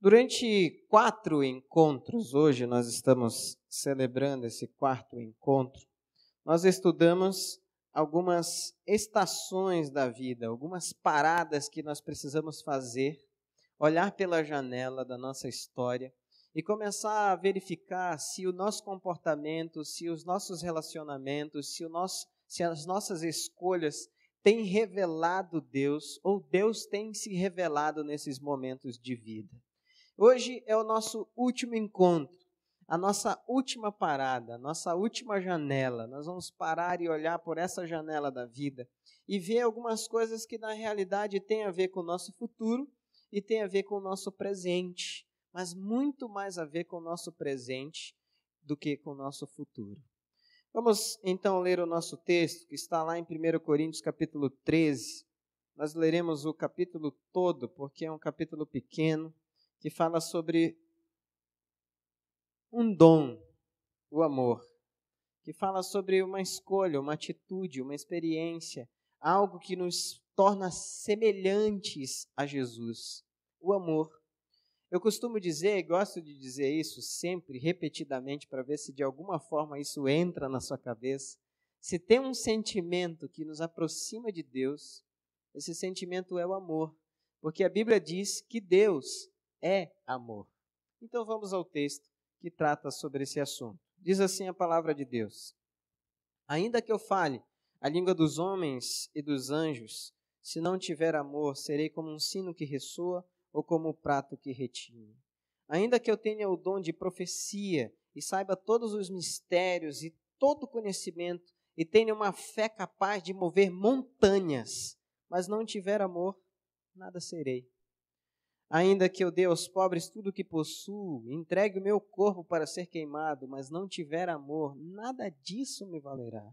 Durante quatro encontros, hoje nós estamos celebrando esse quarto encontro, nós estudamos algumas estações da vida, algumas paradas que nós precisamos fazer, olhar pela janela da nossa história e começar a verificar se o nosso comportamento, se os nossos relacionamentos, se, o nosso, se as nossas escolhas têm revelado Deus ou Deus tem se revelado nesses momentos de vida. Hoje é o nosso último encontro, a nossa última parada, a nossa última janela. Nós vamos parar e olhar por essa janela da vida e ver algumas coisas que na realidade têm a ver com o nosso futuro e têm a ver com o nosso presente, mas muito mais a ver com o nosso presente do que com o nosso futuro. Vamos então ler o nosso texto que está lá em 1 Coríntios capítulo 13. Nós leremos o capítulo todo, porque é um capítulo pequeno, que fala sobre um dom, o amor, que fala sobre uma escolha, uma atitude, uma experiência, algo que nos torna semelhantes a Jesus, o amor. Eu costumo dizer, gosto de dizer isso sempre, repetidamente, para ver se de alguma forma isso entra na sua cabeça. Se tem um sentimento que nos aproxima de Deus, esse sentimento é o amor. Porque a Bíblia diz que Deus é amor. Então vamos ao texto que trata sobre esse assunto. Diz assim a palavra de Deus: Ainda que eu fale a língua dos homens e dos anjos, se não tiver amor, serei como um sino que ressoa ou como o um prato que retinha. Ainda que eu tenha o dom de profecia e saiba todos os mistérios e todo o conhecimento e tenha uma fé capaz de mover montanhas, mas não tiver amor, nada serei. Ainda que eu dê aos pobres tudo o que possuo, entregue o meu corpo para ser queimado, mas não tiver amor, nada disso me valerá.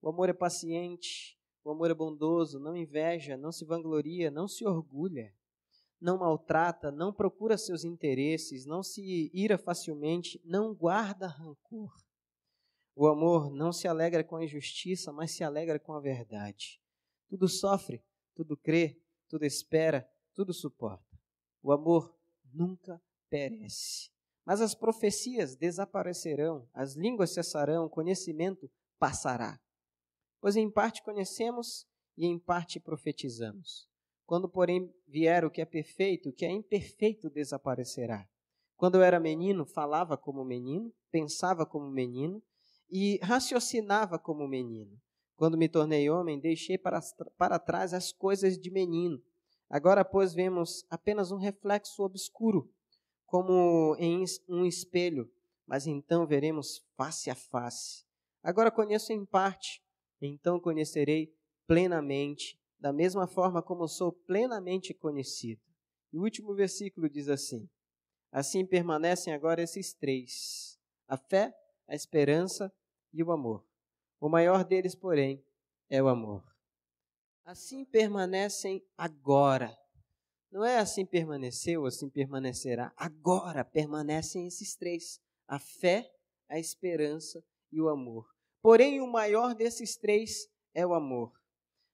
O amor é paciente, o amor é bondoso, não inveja, não se vangloria, não se orgulha, não maltrata, não procura seus interesses, não se ira facilmente, não guarda rancor. O amor não se alegra com a injustiça, mas se alegra com a verdade. Tudo sofre, tudo crê, tudo espera, tudo suporta. O amor nunca perece. Mas as profecias desaparecerão, as línguas cessarão, o conhecimento passará. Pois em parte conhecemos e em parte profetizamos. Quando, porém, vier o que é perfeito, o que é imperfeito desaparecerá. Quando eu era menino, falava como menino, pensava como menino e raciocinava como menino. Quando me tornei homem, deixei para, para trás as coisas de menino. Agora, pois, vemos apenas um reflexo obscuro, como em um espelho, mas então veremos face a face. Agora conheço em parte, então conhecerei plenamente, da mesma forma como sou plenamente conhecido. E o último versículo diz assim: Assim permanecem agora esses três: a fé, a esperança e o amor. O maior deles, porém, é o amor assim permanecem agora. Não é assim permaneceu, assim permanecerá. Agora permanecem esses três: a fé, a esperança e o amor. Porém, o maior desses três é o amor.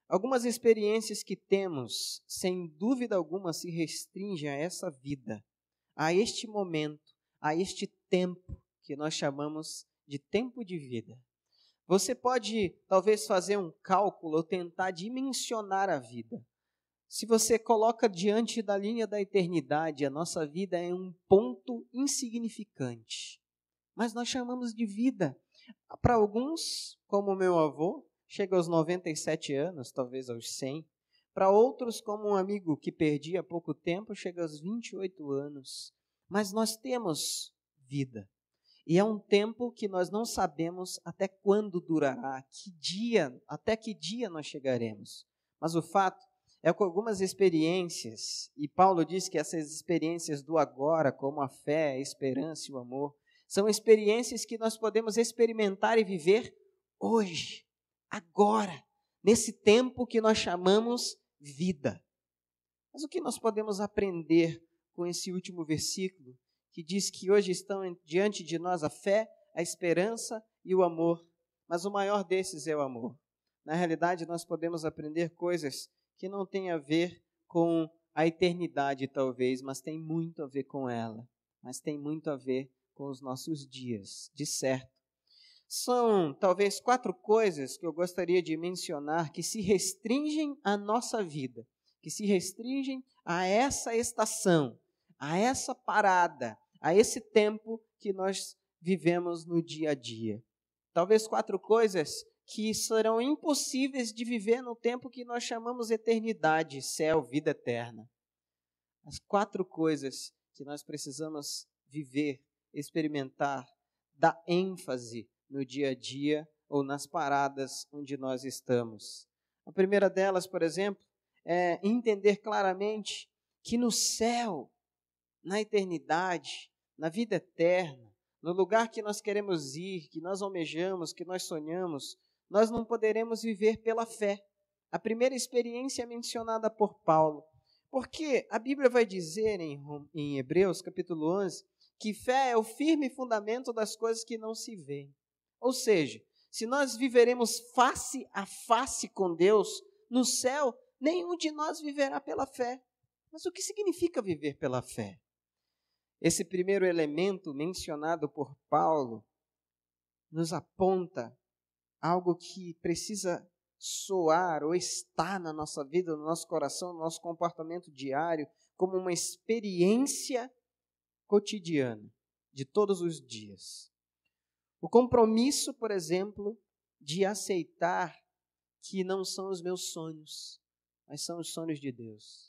Algumas experiências que temos, sem dúvida alguma, se restringem a essa vida, a este momento, a este tempo que nós chamamos de tempo de vida. Você pode talvez fazer um cálculo ou tentar dimensionar a vida. Se você coloca diante da linha da eternidade, a nossa vida é um ponto insignificante. Mas nós chamamos de vida. Para alguns, como meu avô, chega aos 97 anos, talvez aos 100. Para outros, como um amigo que perdi há pouco tempo, chega aos 28 anos. Mas nós temos vida. E é um tempo que nós não sabemos até quando durará, que dia, até que dia nós chegaremos. Mas o fato é que algumas experiências, e Paulo diz que essas experiências do agora, como a fé, a esperança e o amor, são experiências que nós podemos experimentar e viver hoje, agora, nesse tempo que nós chamamos vida. Mas o que nós podemos aprender com esse último versículo que diz que hoje estão diante de nós a fé, a esperança e o amor, mas o maior desses é o amor. Na realidade, nós podemos aprender coisas que não têm a ver com a eternidade, talvez, mas tem muito a ver com ela, mas tem muito a ver com os nossos dias, de certo. São talvez quatro coisas que eu gostaria de mencionar que se restringem à nossa vida, que se restringem a essa estação, a essa parada, a esse tempo que nós vivemos no dia a dia. Talvez quatro coisas que serão impossíveis de viver no tempo que nós chamamos eternidade, céu, vida eterna. As quatro coisas que nós precisamos viver, experimentar, dar ênfase no dia a dia ou nas paradas onde nós estamos. A primeira delas, por exemplo, é entender claramente que no céu na eternidade, na vida eterna, no lugar que nós queremos ir, que nós almejamos, que nós sonhamos, nós não poderemos viver pela fé. A primeira experiência é mencionada por Paulo. Porque a Bíblia vai dizer em, em Hebreus, capítulo 11, que fé é o firme fundamento das coisas que não se veem. Ou seja, se nós viveremos face a face com Deus no céu, nenhum de nós viverá pela fé. Mas o que significa viver pela fé? Esse primeiro elemento mencionado por Paulo nos aponta algo que precisa soar ou estar na nossa vida, no nosso coração, no nosso comportamento diário, como uma experiência cotidiana de todos os dias. O compromisso, por exemplo, de aceitar que não são os meus sonhos, mas são os sonhos de Deus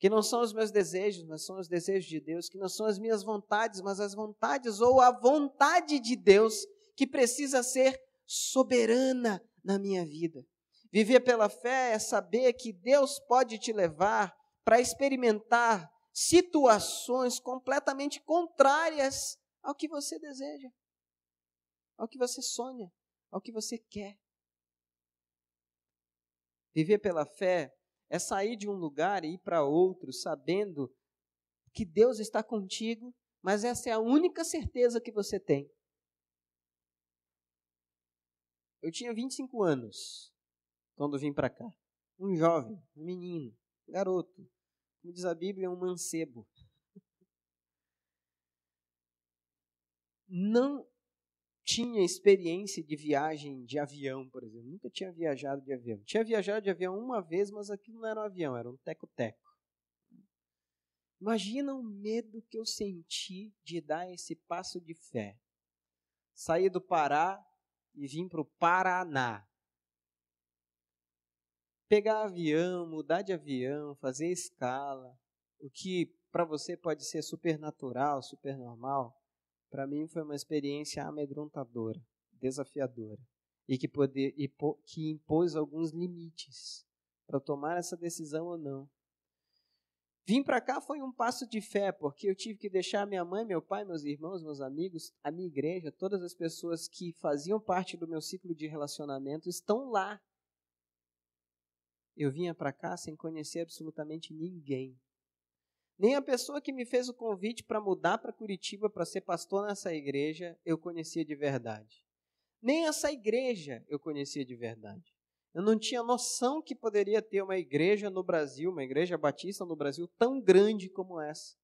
que não são os meus desejos, mas são os desejos de Deus, que não são as minhas vontades, mas as vontades ou a vontade de Deus que precisa ser soberana na minha vida. Viver pela fé é saber que Deus pode te levar para experimentar situações completamente contrárias ao que você deseja, ao que você sonha, ao que você quer. Viver pela fé é sair de um lugar e ir para outro, sabendo que Deus está contigo, mas essa é a única certeza que você tem. Eu tinha 25 anos quando vim para cá. Um jovem, um menino, um garoto. Como diz a Bíblia, é um mancebo. Não tinha experiência de viagem de avião, por exemplo. Nunca tinha viajado de avião. Tinha viajado de avião uma vez, mas aquilo não era um avião, era um teco-teco. Imagina o medo que eu senti de dar esse passo de fé. Sair do Pará e vir para o Paraná. Pegar avião, mudar de avião, fazer escala, o que para você pode ser supernatural, supernormal, para mim foi uma experiência amedrontadora, desafiadora e que, poder, e po, que impôs alguns limites para tomar essa decisão ou não. Vim para cá foi um passo de fé, porque eu tive que deixar minha mãe, meu pai, meus irmãos, meus amigos, a minha igreja, todas as pessoas que faziam parte do meu ciclo de relacionamento estão lá. Eu vinha para cá sem conhecer absolutamente ninguém. Nem a pessoa que me fez o convite para mudar para Curitiba para ser pastor nessa igreja eu conhecia de verdade. Nem essa igreja eu conhecia de verdade. Eu não tinha noção que poderia ter uma igreja no Brasil, uma igreja batista no Brasil tão grande como essa.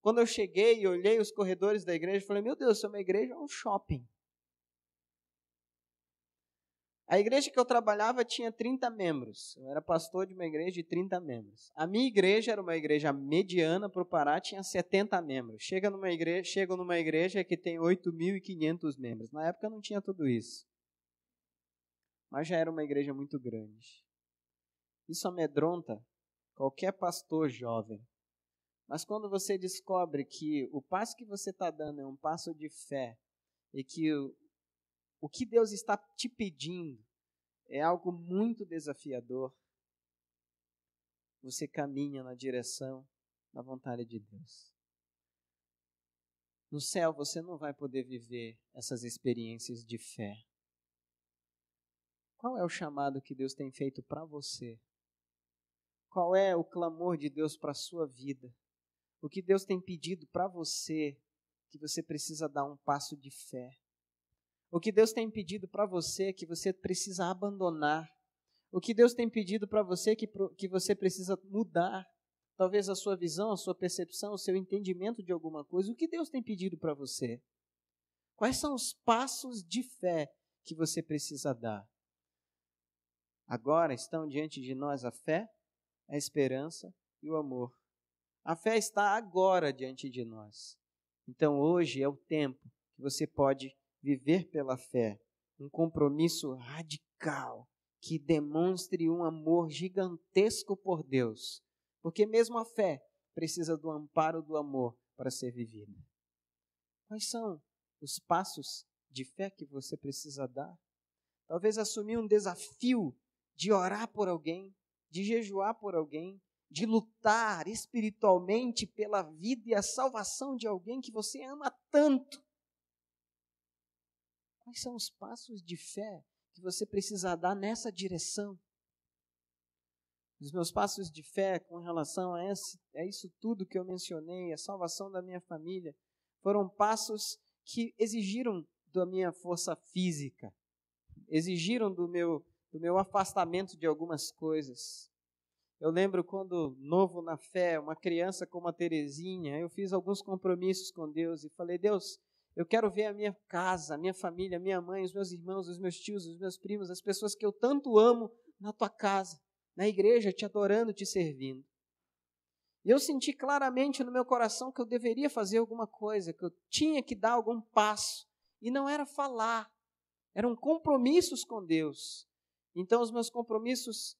Quando eu cheguei e olhei os corredores da igreja, falei: Meu Deus, isso é uma igreja, é um shopping. A igreja que eu trabalhava tinha 30 membros. Eu era pastor de uma igreja de 30 membros. A minha igreja era uma igreja mediana para o Pará, tinha 70 membros. Chega numa igreja, chego numa igreja que tem 8.500 membros. Na época não tinha tudo isso. Mas já era uma igreja muito grande. Isso amedronta qualquer pastor jovem. Mas quando você descobre que o passo que você está dando é um passo de fé e que o que Deus está te pedindo é algo muito desafiador. Você caminha na direção da vontade de Deus. No céu você não vai poder viver essas experiências de fé. Qual é o chamado que Deus tem feito para você? Qual é o clamor de Deus para a sua vida? O que Deus tem pedido para você que você precisa dar um passo de fé? O que Deus tem pedido para você é que você precisa abandonar. O que Deus tem pedido para você é que, que você precisa mudar. Talvez a sua visão, a sua percepção, o seu entendimento de alguma coisa. O que Deus tem pedido para você? Quais são os passos de fé que você precisa dar? Agora estão diante de nós a fé, a esperança e o amor. A fé está agora diante de nós. Então hoje é o tempo que você pode viver pela fé, um compromisso radical que demonstre um amor gigantesco por Deus, porque mesmo a fé precisa do amparo do amor para ser vivida. Quais são os passos de fé que você precisa dar? Talvez assumir um desafio de orar por alguém, de jejuar por alguém, de lutar espiritualmente pela vida e a salvação de alguém que você ama tanto. Quais são os passos de fé que você precisa dar nessa direção? Os meus passos de fé com relação a, esse, a isso tudo que eu mencionei, a salvação da minha família, foram passos que exigiram da minha força física, exigiram do meu, do meu afastamento de algumas coisas. Eu lembro quando, novo na fé, uma criança como a Terezinha, eu fiz alguns compromissos com Deus e falei: Deus, eu quero ver a minha casa, a minha família, a minha mãe, os meus irmãos, os meus tios, os meus primos, as pessoas que eu tanto amo na tua casa, na igreja, te adorando, te servindo. E eu senti claramente no meu coração que eu deveria fazer alguma coisa, que eu tinha que dar algum passo. E não era falar, eram compromissos com Deus. Então, os meus compromissos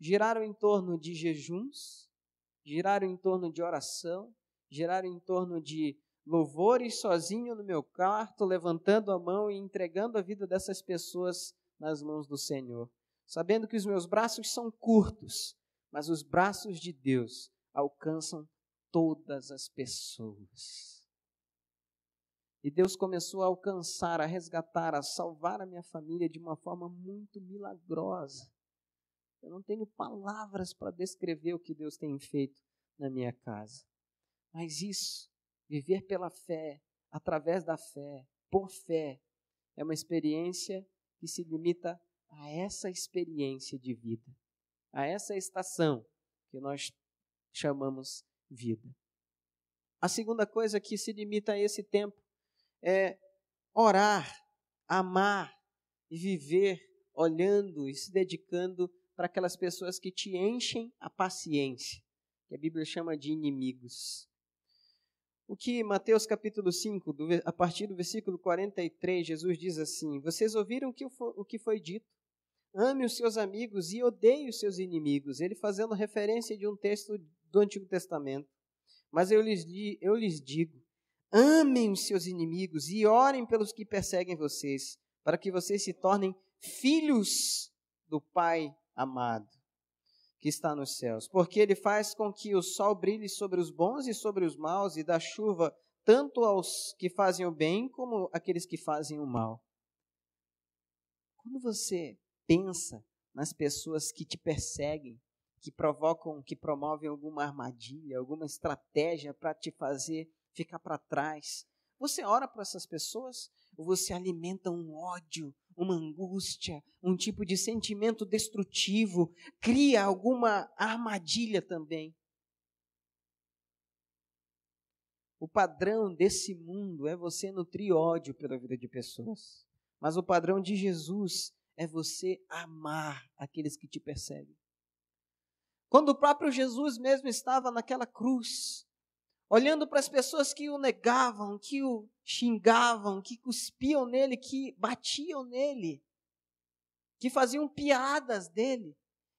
giraram em torno de jejuns, giraram em torno de oração, giraram em torno de louvores sozinho no meu quarto, levantando a mão e entregando a vida dessas pessoas nas mãos do Senhor, sabendo que os meus braços são curtos, mas os braços de Deus alcançam todas as pessoas. E Deus começou a alcançar, a resgatar, a salvar a minha família de uma forma muito milagrosa. Eu não tenho palavras para descrever o que Deus tem feito na minha casa. Mas isso Viver pela fé, através da fé, por fé, é uma experiência que se limita a essa experiência de vida, a essa estação que nós chamamos vida. A segunda coisa que se limita a esse tempo é orar, amar e viver olhando e se dedicando para aquelas pessoas que te enchem a paciência, que a Bíblia chama de inimigos. O que Mateus capítulo 5, do, a partir do versículo 43, Jesus diz assim: Vocês ouviram que o que foi dito? Ame os seus amigos e odeie os seus inimigos. Ele fazendo referência de um texto do Antigo Testamento. Mas eu lhes, eu lhes digo: amem os seus inimigos e orem pelos que perseguem vocês, para que vocês se tornem filhos do Pai amado que está nos céus, porque ele faz com que o sol brilhe sobre os bons e sobre os maus, e dá chuva tanto aos que fazem o bem como àqueles que fazem o mal. Quando você pensa nas pessoas que te perseguem, que provocam, que promovem alguma armadilha, alguma estratégia para te fazer ficar para trás, você ora para essas pessoas ou você alimenta um ódio uma angústia, um tipo de sentimento destrutivo, cria alguma armadilha também. O padrão desse mundo é você nutrir ódio pela vida de pessoas, mas o padrão de Jesus é você amar aqueles que te perseguem. Quando o próprio Jesus mesmo estava naquela cruz, olhando para as pessoas que o negavam, que o xingavam, que cuspiam nele, que batiam nele, que faziam piadas dele.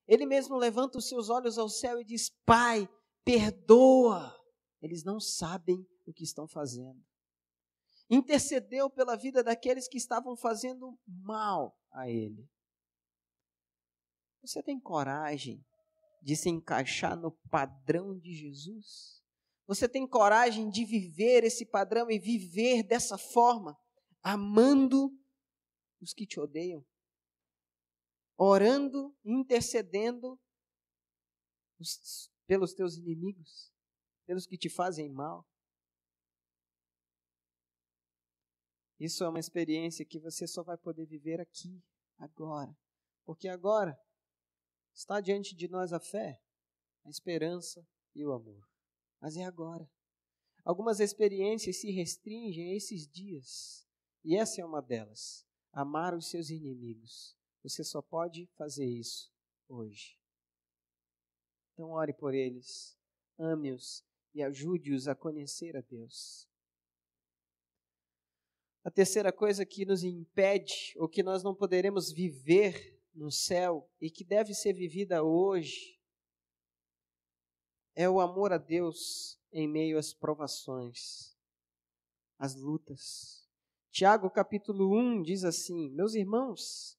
Ele mesmo levanta os seus olhos ao céu e diz: Pai, perdoa. Eles não sabem o que estão fazendo. Intercedeu pela vida daqueles que estavam fazendo mal a ele. Você tem coragem de se encaixar no padrão de Jesus? Você tem coragem de viver esse padrão e viver dessa forma, amando os que te odeiam, orando, intercedendo os, pelos teus inimigos, pelos que te fazem mal? Isso é uma experiência que você só vai poder viver aqui, agora. Porque agora está diante de nós a fé, a esperança e o amor mas é agora. Algumas experiências se restringem a esses dias, e essa é uma delas: amar os seus inimigos. Você só pode fazer isso hoje. Então, ore por eles, ame-os e ajude-os a conhecer a Deus. A terceira coisa que nos impede, ou que nós não poderemos viver no céu e que deve ser vivida hoje, é o amor a Deus em meio às provações, às lutas. Tiago capítulo 1 diz assim: Meus irmãos,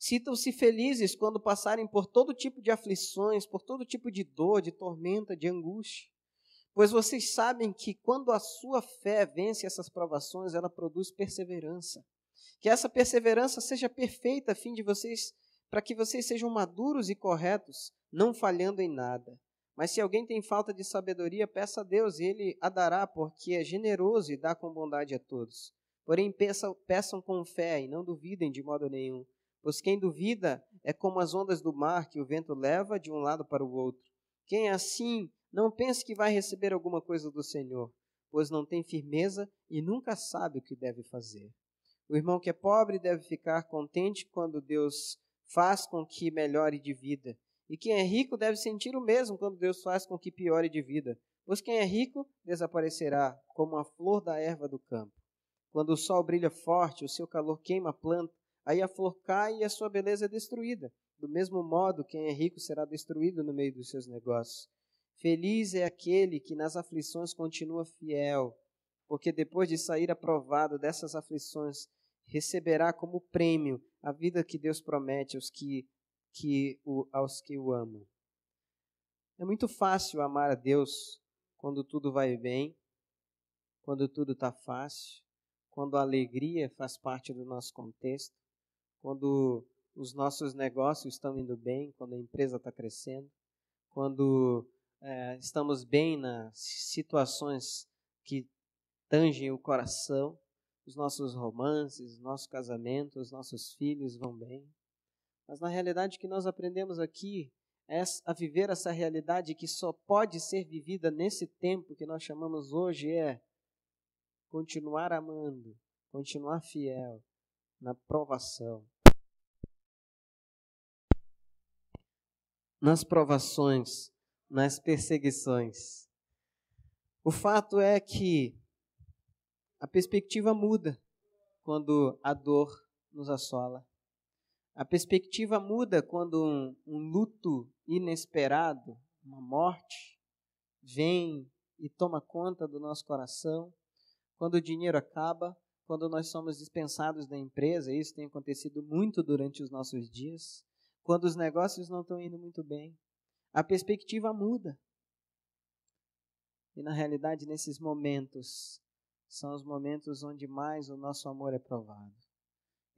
Sintam-se felizes quando passarem por todo tipo de aflições, por todo tipo de dor, de tormenta, de angústia. Pois vocês sabem que quando a sua fé vence essas provações, ela produz perseverança. Que essa perseverança seja perfeita a fim de vocês, para que vocês sejam maduros e corretos, não falhando em nada. Mas se alguém tem falta de sabedoria, peça a Deus e ele a dará, porque é generoso e dá com bondade a todos. Porém, peçam, peçam com fé e não duvidem de modo nenhum, pois quem duvida é como as ondas do mar que o vento leva de um lado para o outro. Quem é assim, não pense que vai receber alguma coisa do Senhor, pois não tem firmeza e nunca sabe o que deve fazer. O irmão que é pobre deve ficar contente quando Deus faz com que melhore de vida e quem é rico deve sentir o mesmo quando Deus faz com que piore de vida. Pois quem é rico desaparecerá como a flor da erva do campo. Quando o sol brilha forte, o seu calor queima a planta, aí a flor cai e a sua beleza é destruída. Do mesmo modo, quem é rico será destruído no meio dos seus negócios. Feliz é aquele que nas aflições continua fiel, porque depois de sair aprovado dessas aflições, receberá como prêmio a vida que Deus promete aos que que o, aos que o amam. É muito fácil amar a Deus quando tudo vai bem, quando tudo está fácil, quando a alegria faz parte do nosso contexto, quando os nossos negócios estão indo bem, quando a empresa está crescendo, quando é, estamos bem nas situações que tangem o coração, os nossos romances, nosso casamento, os nossos filhos vão bem. Mas na realidade que nós aprendemos aqui é a viver essa realidade que só pode ser vivida nesse tempo que nós chamamos hoje é continuar amando, continuar fiel na provação. Nas provações, nas perseguições. O fato é que a perspectiva muda quando a dor nos assola. A perspectiva muda quando um, um luto inesperado, uma morte, vem e toma conta do nosso coração. Quando o dinheiro acaba, quando nós somos dispensados da empresa, isso tem acontecido muito durante os nossos dias. Quando os negócios não estão indo muito bem, a perspectiva muda. E na realidade, nesses momentos, são os momentos onde mais o nosso amor é provado.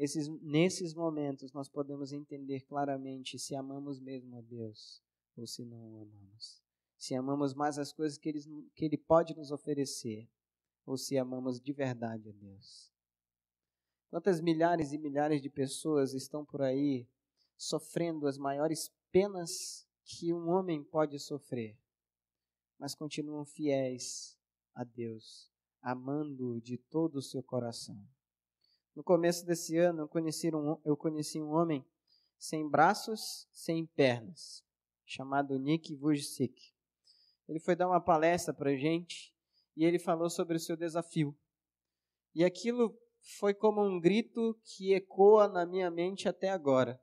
Esses, nesses momentos nós podemos entender claramente se amamos mesmo a Deus ou se não o amamos. Se amamos mais as coisas que ele, que ele pode nos oferecer ou se amamos de verdade a Deus. Quantas milhares e milhares de pessoas estão por aí sofrendo as maiores penas que um homem pode sofrer, mas continuam fiéis a Deus, amando de todo o seu coração. No começo desse ano, eu conheci um, eu conheci um homem sem braços, sem pernas, chamado Nick Vujicic. Ele foi dar uma palestra para gente e ele falou sobre o seu desafio. E aquilo foi como um grito que ecoa na minha mente até agora.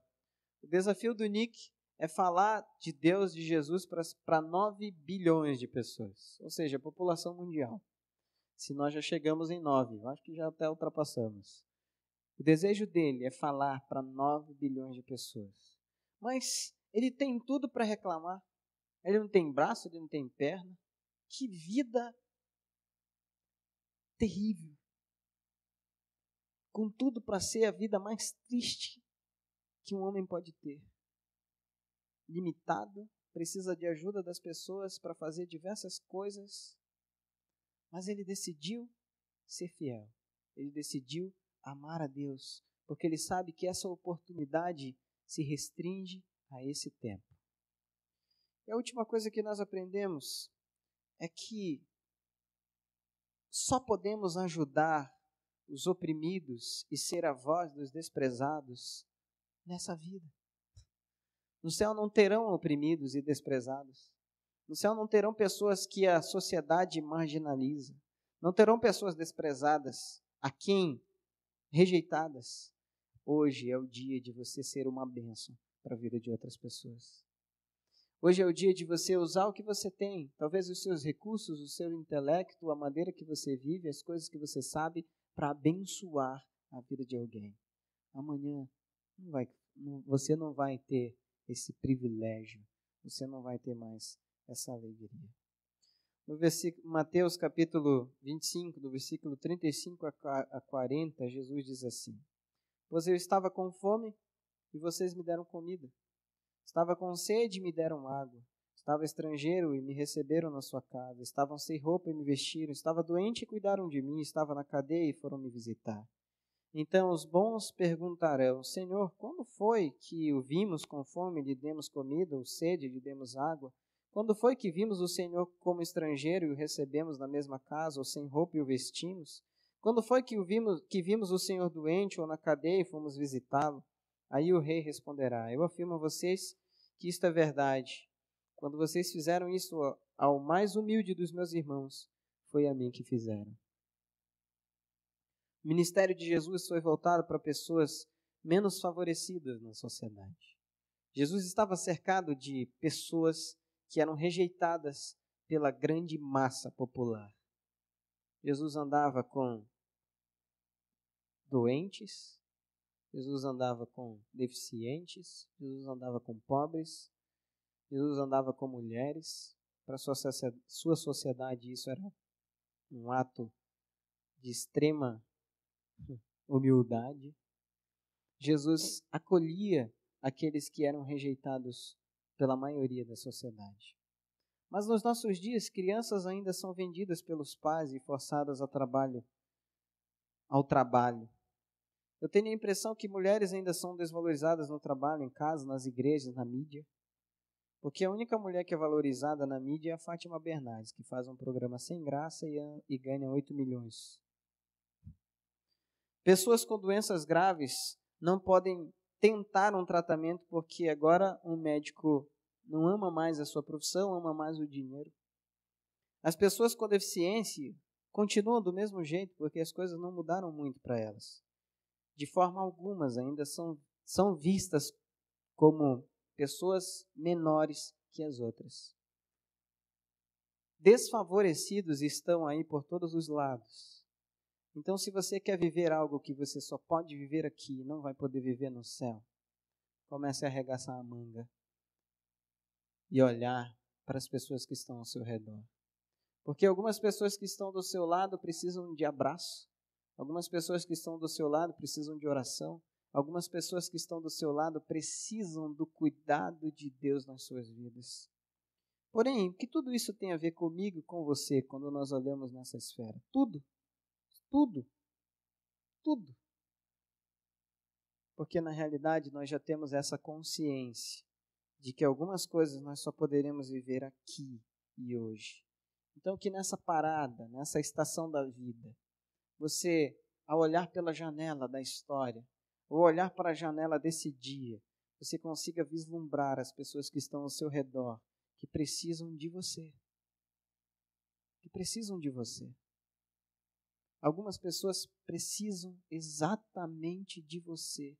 O desafio do Nick é falar de Deus, de Jesus, para 9 bilhões de pessoas, ou seja, a população mundial. Se nós já chegamos em 9, acho que já até ultrapassamos. O desejo dele é falar para 9 bilhões de pessoas. Mas ele tem tudo para reclamar. Ele não tem braço, ele não tem perna. Que vida terrível. Com tudo para ser a vida mais triste que um homem pode ter. Limitado, precisa de ajuda das pessoas para fazer diversas coisas, mas ele decidiu ser fiel. Ele decidiu amar a Deus, porque ele sabe que essa oportunidade se restringe a esse tempo. E a última coisa que nós aprendemos é que só podemos ajudar os oprimidos e ser a voz dos desprezados nessa vida. No céu não terão oprimidos e desprezados. No céu não terão pessoas que a sociedade marginaliza. Não terão pessoas desprezadas a quem rejeitadas, hoje é o dia de você ser uma bênção para a vida de outras pessoas. Hoje é o dia de você usar o que você tem, talvez os seus recursos, o seu intelecto, a maneira que você vive, as coisas que você sabe, para abençoar a vida de alguém. Amanhã não vai, não, você não vai ter esse privilégio, você não vai ter mais essa alegria. No versículo, Mateus capítulo 25, do versículo 35 a 40, Jesus diz assim: Pois eu estava com fome e vocês me deram comida. Estava com sede e me deram água. Estava estrangeiro e me receberam na sua casa. Estavam sem roupa e me vestiram. Estava doente e cuidaram de mim. Estava na cadeia e foram me visitar. Então os bons perguntarão: Senhor, quando foi que o vimos com fome e lhe demos comida, ou sede e lhe demos água? Quando foi que vimos o Senhor como estrangeiro e o recebemos na mesma casa, ou sem roupa e o vestimos? Quando foi que, o vimos, que vimos o Senhor doente ou na cadeia e fomos visitá-lo? Aí o rei responderá: Eu afirmo a vocês que isto é verdade. Quando vocês fizeram isso ao mais humilde dos meus irmãos, foi a mim que fizeram. O ministério de Jesus foi voltado para pessoas menos favorecidas na sociedade. Jesus estava cercado de pessoas que eram rejeitadas pela grande massa popular. Jesus andava com doentes, Jesus andava com deficientes, Jesus andava com pobres, Jesus andava com mulheres. Para sua sociedade isso era um ato de extrema humildade. Jesus acolhia aqueles que eram rejeitados pela maioria da sociedade. Mas nos nossos dias, crianças ainda são vendidas pelos pais e forçadas ao trabalho. Ao trabalho. Eu tenho a impressão que mulheres ainda são desvalorizadas no trabalho, em casa, nas igrejas, na mídia. Porque a única mulher que é valorizada na mídia é a Fátima Bernardes, que faz um programa sem graça e, ganha 8 milhões. Pessoas com doenças graves não podem tentar um tratamento porque agora um médico não ama mais a sua profissão, ama mais o dinheiro. As pessoas com deficiência continuam do mesmo jeito porque as coisas não mudaram muito para elas. De forma algumas ainda são, são vistas como pessoas menores que as outras. Desfavorecidos estão aí por todos os lados então, se você quer viver algo que você só pode viver aqui e não vai poder viver no céu, comece a arregaçar a manga e olhar para as pessoas que estão ao seu redor. Porque algumas pessoas que estão do seu lado precisam de abraço, algumas pessoas que estão do seu lado precisam de oração, algumas pessoas que estão do seu lado precisam do cuidado de Deus nas suas vidas. Porém, o que tudo isso tem a ver comigo e com você quando nós olhamos nessa esfera? Tudo. Tudo. Tudo. Porque na realidade nós já temos essa consciência de que algumas coisas nós só poderemos viver aqui e hoje. Então, que nessa parada, nessa estação da vida, você, ao olhar pela janela da história, ou olhar para a janela desse dia, você consiga vislumbrar as pessoas que estão ao seu redor, que precisam de você. Que precisam de você. Algumas pessoas precisam exatamente de você.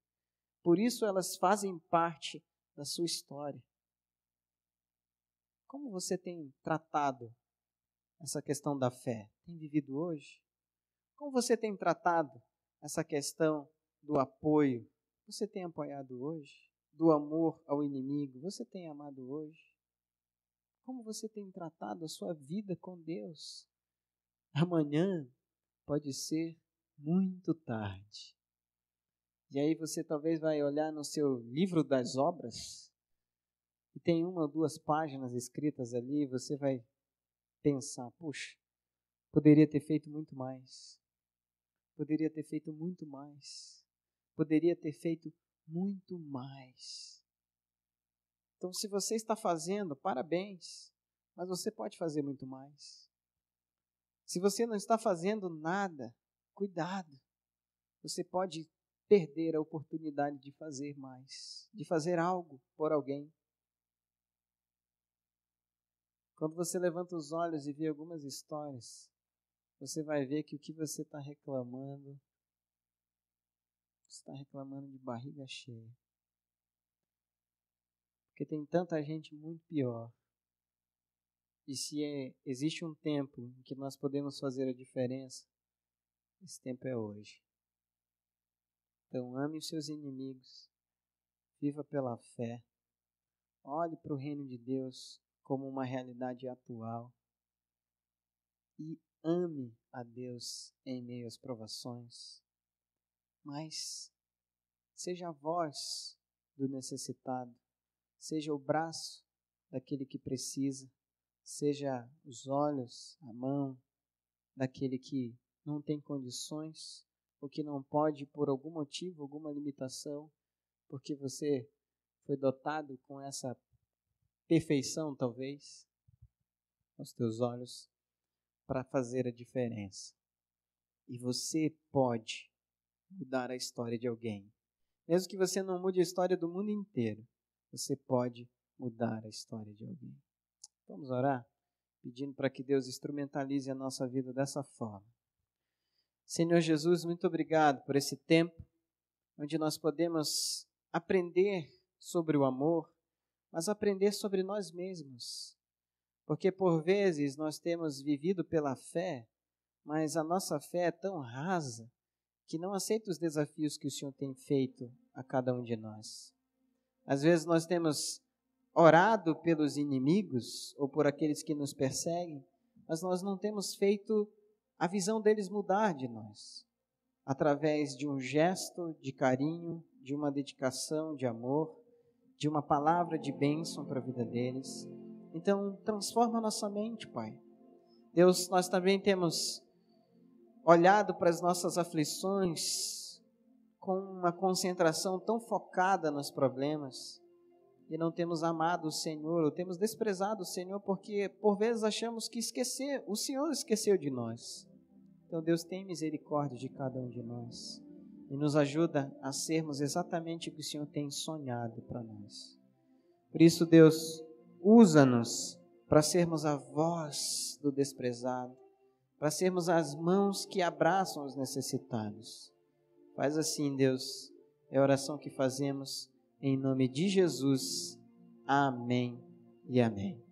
Por isso elas fazem parte da sua história. Como você tem tratado essa questão da fé? Tem vivido hoje? Como você tem tratado essa questão do apoio? Você tem apoiado hoje? Do amor ao inimigo? Você tem amado hoje? Como você tem tratado a sua vida com Deus? Amanhã pode ser muito tarde. E aí você talvez vai olhar no seu livro das obras e tem uma ou duas páginas escritas ali, e você vai pensar, puxa, poderia ter feito muito mais. Poderia ter feito muito mais. Poderia ter feito muito mais. Então, se você está fazendo, parabéns, mas você pode fazer muito mais. Se você não está fazendo nada, cuidado. Você pode perder a oportunidade de fazer mais, de fazer algo por alguém. Quando você levanta os olhos e vê algumas histórias, você vai ver que o que você está reclamando, você está reclamando de barriga cheia. Porque tem tanta gente muito pior e se é, existe um tempo em que nós podemos fazer a diferença, esse tempo é hoje. Então, ame os seus inimigos, viva pela fé, olhe para o reino de Deus como uma realidade atual e ame a Deus em meio às provações. Mas seja a voz do necessitado, seja o braço daquele que precisa seja os olhos, a mão daquele que não tem condições ou que não pode por algum motivo, alguma limitação, porque você foi dotado com essa perfeição, talvez, aos teus olhos, para fazer a diferença. E você pode mudar a história de alguém. Mesmo que você não mude a história do mundo inteiro, você pode mudar a história de alguém. Vamos orar? Pedindo para que Deus instrumentalize a nossa vida dessa forma. Senhor Jesus, muito obrigado por esse tempo onde nós podemos aprender sobre o amor, mas aprender sobre nós mesmos. Porque por vezes nós temos vivido pela fé, mas a nossa fé é tão rasa que não aceita os desafios que o Senhor tem feito a cada um de nós. Às vezes nós temos orado pelos inimigos ou por aqueles que nos perseguem, mas nós não temos feito a visão deles mudar de nós, através de um gesto de carinho, de uma dedicação de amor, de uma palavra de bênção para a vida deles. Então, transforma nossa mente, Pai. Deus, nós também temos olhado para as nossas aflições com uma concentração tão focada nos problemas e não temos amado o Senhor, ou temos desprezado o Senhor, porque por vezes achamos que esquecer, o Senhor esqueceu de nós. Então Deus tem misericórdia de cada um de nós e nos ajuda a sermos exatamente o que o Senhor tem sonhado para nós. Por isso, Deus, usa-nos para sermos a voz do desprezado, para sermos as mãos que abraçam os necessitados. Faz assim, Deus, é a oração que fazemos em nome de Jesus. Amém e amém.